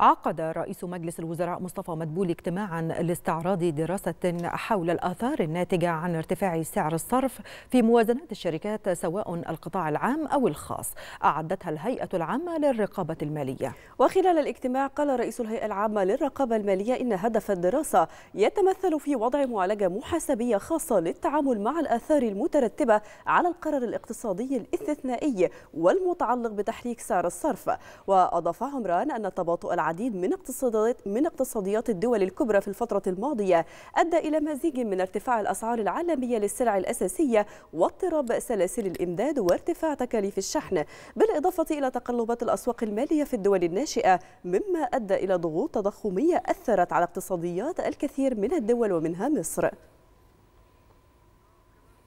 عقد رئيس مجلس الوزراء مصطفى مدبول اجتماعا لاستعراض دراسة حول الآثار الناتجة عن ارتفاع سعر الصرف في موازنات الشركات سواء القطاع العام أو الخاص أعدتها الهيئة العامة للرقابة المالية وخلال الاجتماع قال رئيس الهيئة العامة للرقابة المالية إن هدف الدراسة يتمثل في وضع معالجة محاسبية خاصة للتعامل مع الآثار المترتبة على القرار الاقتصادي الاستثنائي والمتعلق بتحريك سعر الصرف وأضاف عمران أن التباطؤ العديد من اقتصادات من اقتصاديات الدول الكبرى في الفترة الماضية أدى إلى مزيج من ارتفاع الأسعار العالمية للسلع الأساسية واضطراب سلاسل الإمداد وارتفاع تكاليف الشحن بالإضافة إلى تقلبات الأسواق المالية في الدول الناشئة مما أدى إلى ضغوط تضخمية أثرت على اقتصاديات الكثير من الدول ومنها مصر